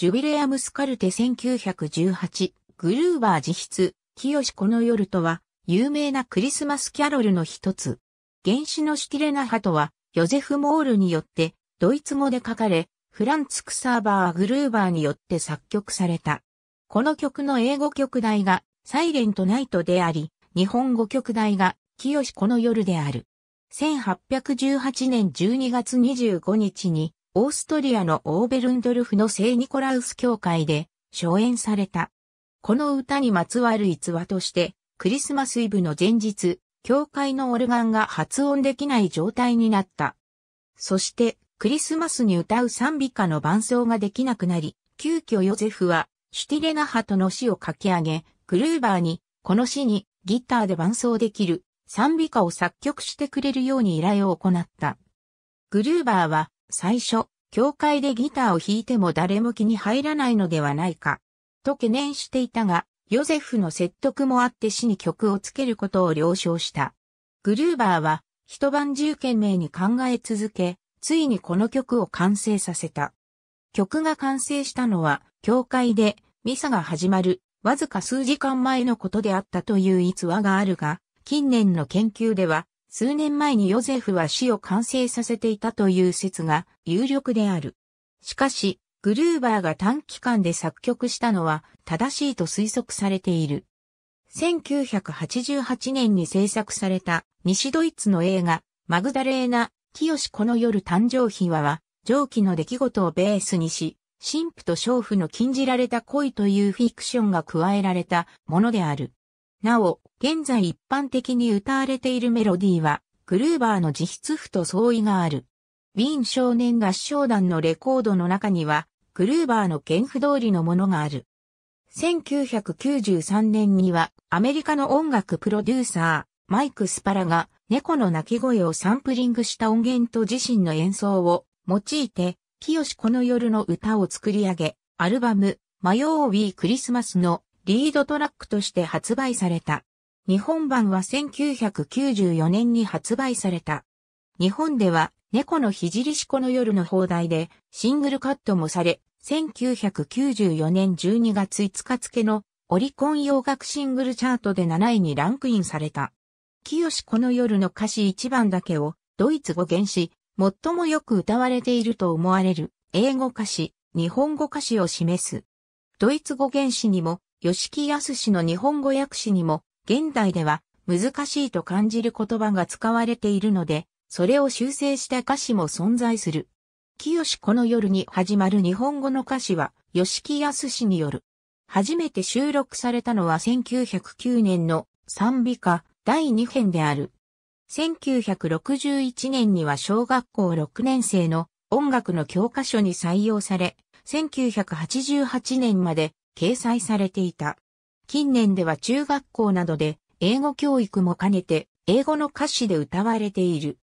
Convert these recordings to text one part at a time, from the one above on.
ジュビレアムスカルテ1918、グルーバー自筆、清この夜とは、有名なクリスマスキャロルの一つ。原始のシュティレナハとは、ヨゼフ・モールによって、ドイツ語で書かれ、フランツ・クサーバー・グルーバーによって作曲された。この曲の英語曲題が、サイレント・ナイトであり、日本語曲題が、清この夜である。1818年12月25日に、オーストリアのオーベルンドルフの聖ニコラウス教会で初演された。この歌にまつわる逸話として、クリスマスイブの前日、教会のオルガンが発音できない状態になった。そして、クリスマスに歌う賛美歌の伴奏ができなくなり、急遽ヨゼフは、シュティレナハトの詩を書き上げ、クルーバーに、この詩にギターで伴奏できる賛美歌を作曲してくれるように依頼を行った。グルーバーは最初、教会でギターを弾いても誰も気に入らないのではないか、と懸念していたが、ヨゼフの説得もあって死に曲をつけることを了承した。グルーバーは一晩中懸命に考え続け、ついにこの曲を完成させた。曲が完成したのは、教会でミサが始まるわずか数時間前のことであったという逸話があるが、近年の研究では数年前にヨゼフは死を完成させていたという説が有力である。しかし、グルーバーが短期間で作曲したのは正しいと推測されている。1988年に制作された西ドイツの映画マグダレーナ・清この夜誕生秘話は上記の出来事をベースにし、神父と娼婦の禁じられた恋というフィクションが加えられたものである。なお、現在一般的に歌われているメロディーは、クルーバーの自筆譜と相違がある。ウィーン少年合唱団のレコードの中には、クルーバーの剣譜通りのものがある。1993年には、アメリカの音楽プロデューサー、マイク・スパラが、猫の鳴き声をサンプリングした音源と自身の演奏を用いて、清この夜の歌を作り上げ、アルバム、マヨーウィークリスマスのリードトラックとして発売された。日本版は1994年に発売された。日本では猫のひじりしこの夜の放題でシングルカットもされ、1994年12月5日付のオリコン洋楽シングルチャートで7位にランクインされた。清この夜の歌詞1番だけをドイツ語原詞、最もよく歌われていると思われる英語歌詞、日本語歌詞を示す。ドイツ語原詞にも吉木康の日本語訳詞にも、現代では難しいと感じる言葉が使われているので、それを修正した歌詞も存在する。清この夜に始まる日本語の歌詞は、吉木康による。初めて収録されたのは1909年の賛美歌第2編である。1961年には小学校6年生の音楽の教科書に採用され、1988年まで掲載されていた。近年では中学校などで英語教育も兼ねて英語の歌詞で歌われている。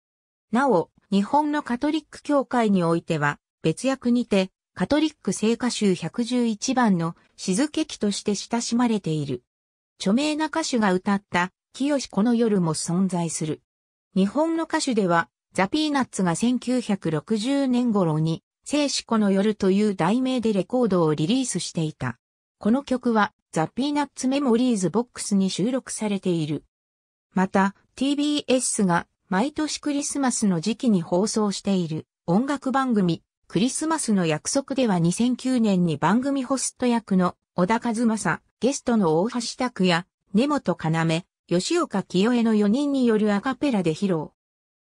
なお、日本のカトリック教会においては別役にてカトリック聖歌集111番の静け記として親しまれている。著名な歌手が歌った清この夜も存在する。日本の歌手ではザ・ピーナッツが1960年頃に、聖子この夜という題名でレコードをリリースしていた。この曲はザ・ピーナッツ・メモリーズ・ボックスに収録されている。また TBS が毎年クリスマスの時期に放送している音楽番組クリスマスの約束では2009年に番組ホスト役の小田和正、ゲストの大橋拓也、根本要、吉岡清江の4人によるアカペラで披露。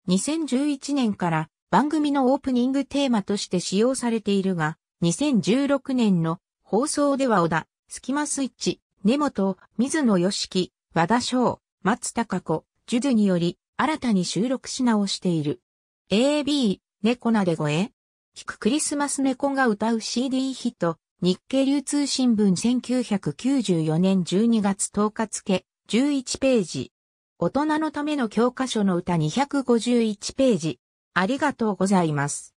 2011年から番組のオープニングテーマとして使用されているが、2016年の放送では小田、スキマスイッチ、根本、水野良樹、和田翔、松高子、ジュズにより、新たに収録し直している。AB、猫なで声聞くクリスマス猫が歌う CD ヒット、日経流通新聞1994年12月10日付、11ページ。大人のための教科書の歌251ページ。ありがとうございます。